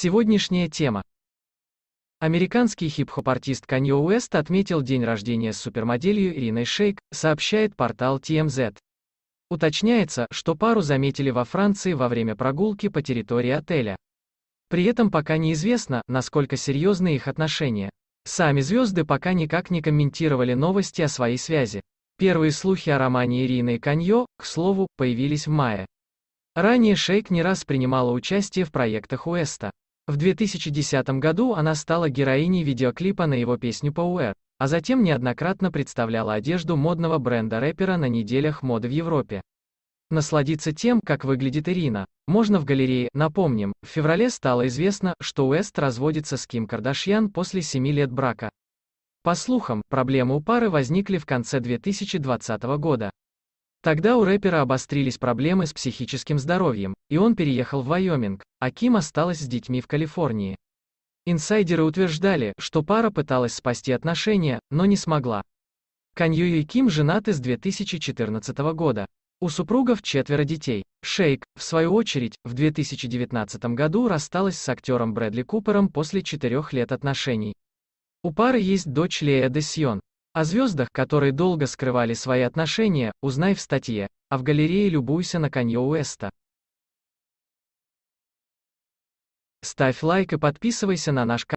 Сегодняшняя тема. Американский хип-хоп-артист Канье Уэст отметил день рождения с супермоделью Ириной Шейк, сообщает портал TMZ. Уточняется, что пару заметили во Франции во время прогулки по территории отеля. При этом пока неизвестно, насколько серьезны их отношения. Сами звезды пока никак не комментировали новости о своей связи. Первые слухи о романе Ирины и Канье, к слову, появились в мае. Ранее Шейк не раз принимала участие в проектах Уэста. В 2010 году она стала героиней видеоклипа на его песню Power, а затем неоднократно представляла одежду модного бренда рэпера на неделях моды в Европе. Насладиться тем, как выглядит Ирина, можно в галерее. Напомним, в феврале стало известно, что Уэст разводится с Ким Кардашьян после 7 лет брака. По слухам, проблемы у пары возникли в конце 2020 года. Тогда у рэпера обострились проблемы с психическим здоровьем, и он переехал в Вайоминг, а Ким осталась с детьми в Калифорнии. Инсайдеры утверждали, что пара пыталась спасти отношения, но не смогла. Канью и Ким женаты с 2014 года. У супругов четверо детей. Шейк, в свою очередь, в 2019 году рассталась с актером Брэдли Купером после четырех лет отношений. У пары есть дочь Лея Десьон. О звездах, которые долго скрывали свои отношения, узнай в статье, а в галерее любуйся на Канье Уэста. Ставь лайк и подписывайся на наш канал.